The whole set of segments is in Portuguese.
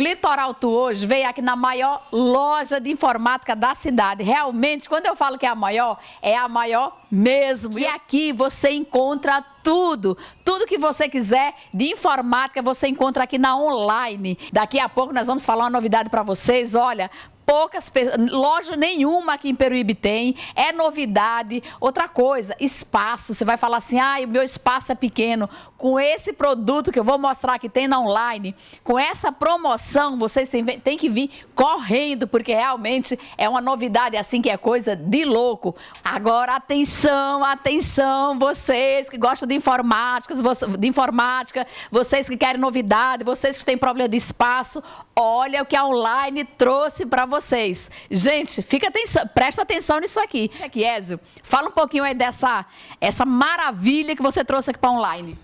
O Litoral Tu hoje veio aqui na maior loja de informática da cidade. Realmente, quando eu falo que é a maior, é a maior mesmo. E é- aqui você encontra tudo. Tudo que você quiser de informática você encontra aqui na online. Daqui a pouco nós vamos falar uma novidade para vocês. Olha, poucas loja nenhuma aqui em Peruíbe tem. É novidade. Outra coisa, espaço. Você vai falar assim: "Ah, o meu espaço é pequeno". Com esse produto que eu vou mostrar que tem na online, com essa promoção, vocês têm que vir correndo porque realmente é uma novidade assim que é coisa de louco. Agora atenção, atenção vocês que gostam de informática, de informática, vocês que querem novidade, vocês que têm problema de espaço, olha o que a online trouxe para vocês. Gente, fica atenção, presta atenção nisso aqui. aqui. Ezio, fala um pouquinho aí dessa essa maravilha que você trouxe aqui para online.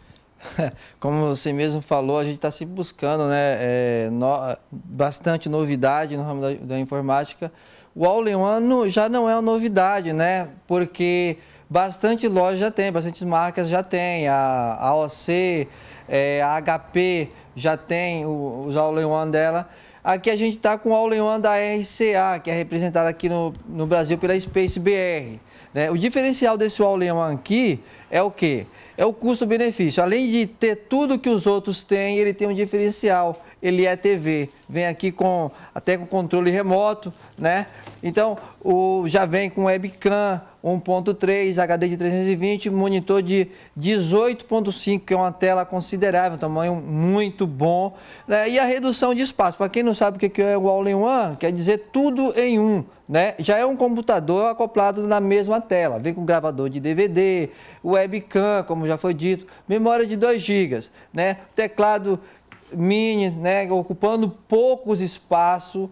Como você mesmo falou, a gente está se buscando, né? É, no, bastante novidade no ramo da, da informática. O All-in-One já não é uma novidade, né? Porque bastante loja já tem, bastantes marcas já tem, a AOC, é, a HP já tem o, os all in one dela. Aqui a gente está com o all in one da RCA, que é representada aqui no, no Brasil pela Space BR. Né? O diferencial desse all in one aqui é o quê? É o custo-benefício. Além de ter tudo que os outros têm, ele tem um diferencial ele é TV. Vem aqui com até com controle remoto, né? Então, o, já vem com webcam 1.3, HD de 320, monitor de 18.5, que é uma tela considerável, tamanho muito bom. Né? E a redução de espaço. Para quem não sabe o que é o All-in-One, quer dizer tudo em um. Né? Já é um computador acoplado na mesma tela. Vem com gravador de DVD, webcam, como já foi dito, memória de 2 GB, né? Teclado mini, né, ocupando poucos espaço,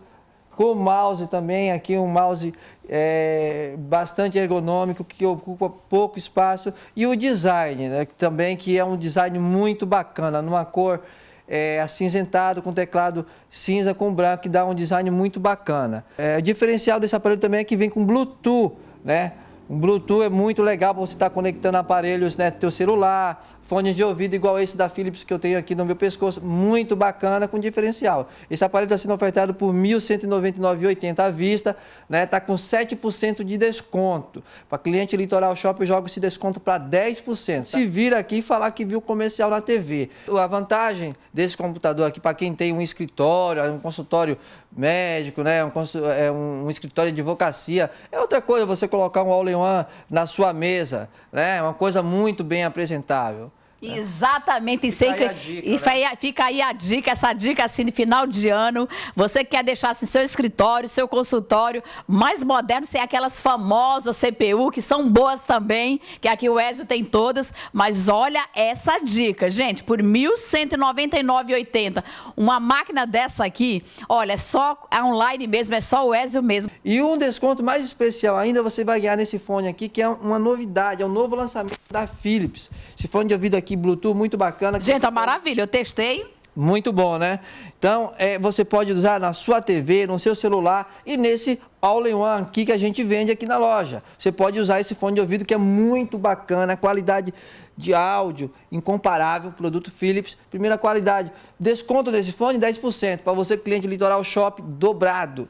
com mouse também, aqui um mouse é, bastante ergonômico, que ocupa pouco espaço, e o design né, também, que é um design muito bacana, numa cor é, acinzentado, com teclado cinza com branco, que dá um design muito bacana. É, o diferencial desse aparelho também é que vem com Bluetooth, né? O Bluetooth é muito legal para você estar tá conectando aparelhos, né, teu celular, fones de ouvido igual esse da Philips que eu tenho aqui no meu pescoço, muito bacana com diferencial. Esse aparelho está sendo ofertado por R$ 1.199,80 à vista, né? Tá com 7% de desconto. Para cliente Litoral Shop, joga esse desconto para 10%. Tá? Se vir aqui e falar que viu comercial na TV. A vantagem desse computador aqui para quem tem um escritório, um consultório médico, né, um, é um, um escritório de advocacia, é outra coisa você colocar um all uma na sua mesa, né? Uma coisa muito bem apresentável. Né? Exatamente. E, fica, aí dica, e né? fica aí a dica, essa dica assim de final de ano. Você quer deixar assim, seu escritório, seu consultório mais moderno, sem aquelas famosas CPU, que são boas também, que aqui o Ezio tem todas. Mas olha essa dica, gente, por R$ 1.199,80. Uma máquina dessa aqui, olha, é só online mesmo, é só o Ezio mesmo. E um desconto mais especial ainda você vai ganhar nesse fone aqui, que é uma novidade, é um novo lançamento da Philips. Esse fone de ouvido aqui Bluetooth muito bacana. Gente, tá maravilha, eu testei. Muito bom, né? Então, é, você pode usar na sua TV, no seu celular e nesse All-in-One aqui que a gente vende aqui na loja. Você pode usar esse fone de ouvido que é muito bacana, qualidade de áudio incomparável, produto Philips, primeira qualidade. Desconto desse fone 10% para você cliente Litoral Shop dobrado.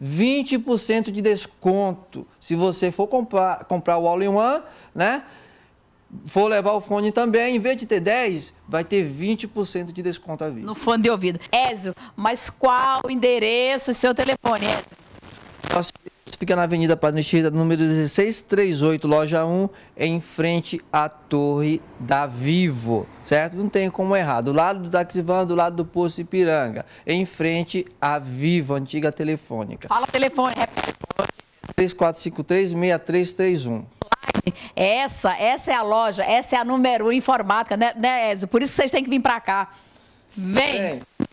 20% de desconto se você for comprar, comprar o All-in-One, né? for levar o fone também, em vez de ter 10, vai ter 20% de desconto à vista. No fone de ouvido. Ézio, mas qual o endereço e seu telefone, Ézio? fica na Avenida Padre Cheira, número 1638, loja 1, em frente à Torre da Vivo, certo? Não tem como errar. Do lado do Daxivan, do lado do Poço Ipiranga, em frente à Vivo, antiga telefônica. Fala o telefone, repete. 3453-6331. Essa, essa é a loja, essa é a número informática, né, né Ezio? Por isso vocês têm que vir para cá. Vem. Vem.